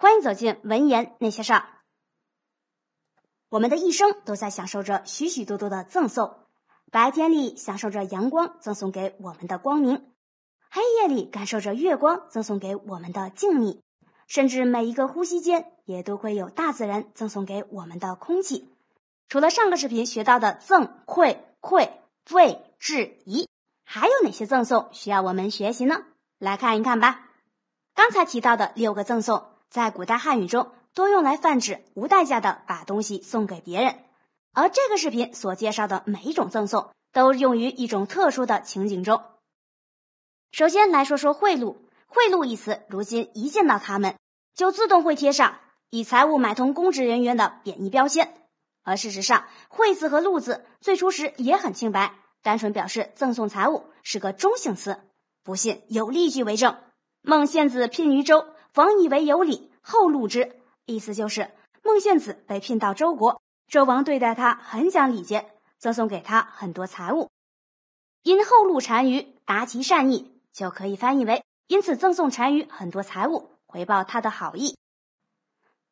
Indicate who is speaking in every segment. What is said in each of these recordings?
Speaker 1: 欢迎走进文言那些事儿。我们的一生都在享受着许许多多的赠送。白天里享受着阳光赠送给我们的光明，黑夜里感受着月光赠送给我们的静谧，甚至每一个呼吸间也都会有大自然赠送给我们的空气。除了上个视频学到的赠、馈、馈、馈、质疑，还有哪些赠送需要我们学习呢？来看一看吧。刚才提到的六个赠送。在古代汉语中，多用来泛指无代价的把东西送给别人，而这个视频所介绍的每一种赠送，都用于一种特殊的情景中。首先来说说贿赂。贿赂一词，如今一见到他们，就自动会贴上以财物买通公职人员的贬义标签。而事实上，贿字和禄字最初时也很清白，单纯表示赠送财物，是个中性词。不信，有例句为证：孟献子聘于周，王以为有礼。后路之，意思就是孟献子被聘到周国，周王对待他很讲礼节，赠送给他很多财物。因后路单于达其善意，就可以翻译为因此赠送单于很多财物回报他的好意。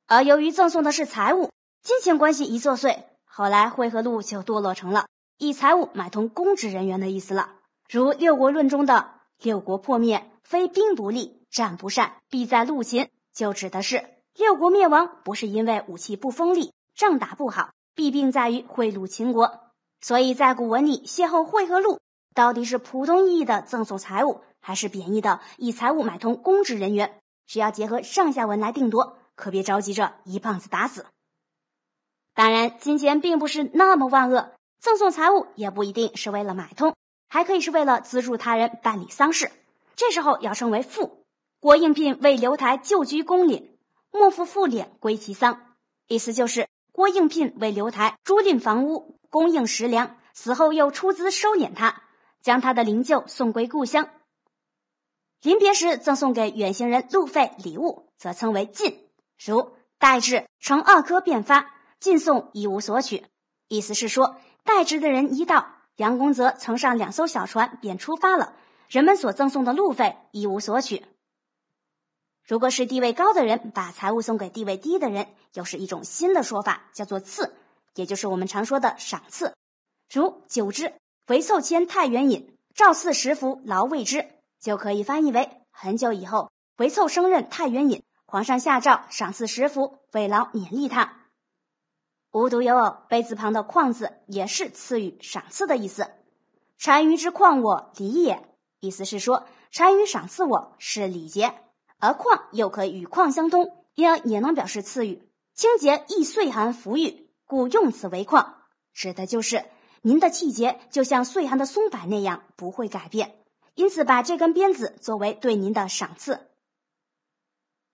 Speaker 1: 而由于赠送的是财物，金钱关系一作祟，后来和路就堕落成了以财物买通公职人员的意思了。如《六国论》中的“六国破灭，非兵不利，战不善，弊在赂秦。”就指的是六国灭亡不是因为武器不锋利、仗打不好，弊病在于贿赂秦国。所以在古文里“邂逅贿和赂”到底是普通意义的赠送财物，还是贬义的以财物买通公职人员？需要结合上下文来定夺，可别着急着一棒子打死。当然，金钱并不是那么万恶，赠送财物也不一定是为了买通，还可以是为了资助他人办理丧事，这时候要称为“富郭应聘为刘台旧居宫廪，莫府复廪归其丧，意思就是郭应聘为刘台租赁房屋，供应食粮，死后又出资收殓他，将他的灵柩送归故乡。临别时赠送给远行人路费礼物，则称为进。如代之乘二科便发，进送一无所取，意思是说代之的人一到，杨公泽乘上两艘小船便出发了，人们所赠送的路费一无所取。如果是地位高的人把财物送给地位低的人，又是一种新的说法，叫做赐，也就是我们常说的赏赐。如久之，回凑迁太原尹，赵赐十福劳慰之，就可以翻译为：很久以后，回凑升任太原尹，皇上下诏赏赐十福，慰劳勉励他。无独有偶，杯子旁的况字也是赐予、赏赐的意思。单于之况我礼也，意思是说，单于赏赐我是礼节。而“况”又可与“况”相通，因而也能表示赐予。清洁易岁寒服御，故用此为“况”，指的就是您的气节就像岁寒的松柏那样不会改变，因此把这根鞭子作为对您的赏赐。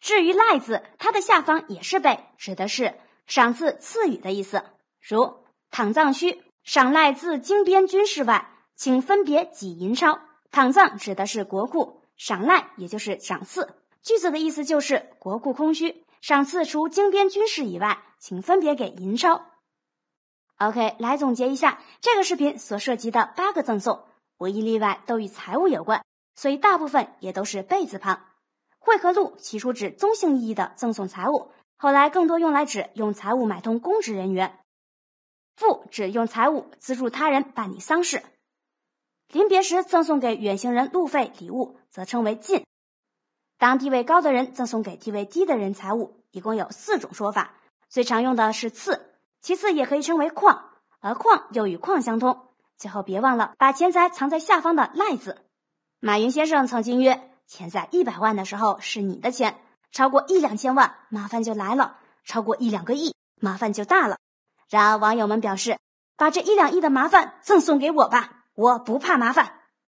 Speaker 1: 至于“赖”字，它的下方也是“贝”，指的是赏赐赐予的意思。如“躺藏须，赏赖自金边军事外，请分别几银钞”。躺藏指的是国库，赏赖也就是赏赐。句子的意思就是国库空虚，赏赐除精编军事以外，请分别给银钞。OK，来总结一下这个视频所涉及的八个赠送，无一例外都与财务有关，所以大部分也都是贝字旁。汇和赂起初指中性意义的赠送财物，后来更多用来指用财物买通公职人员。赙指用财物资助他人办理丧事。临别时赠送给远行人路费、礼物，则称为近。当地位高的人赠送给地位低的人财物，一共有四种说法，最常用的是赐，其次也可以称为矿，而矿又与况相通。最后别忘了把钱财藏在下方的赖字。马云先生曾经曰：“钱在一百万的时候是你的钱，超过一两千万麻烦就来了，超过一两个亿麻烦就大了。”然而网友们表示：“把这一两亿的麻烦赠送给我吧，我不怕麻烦。”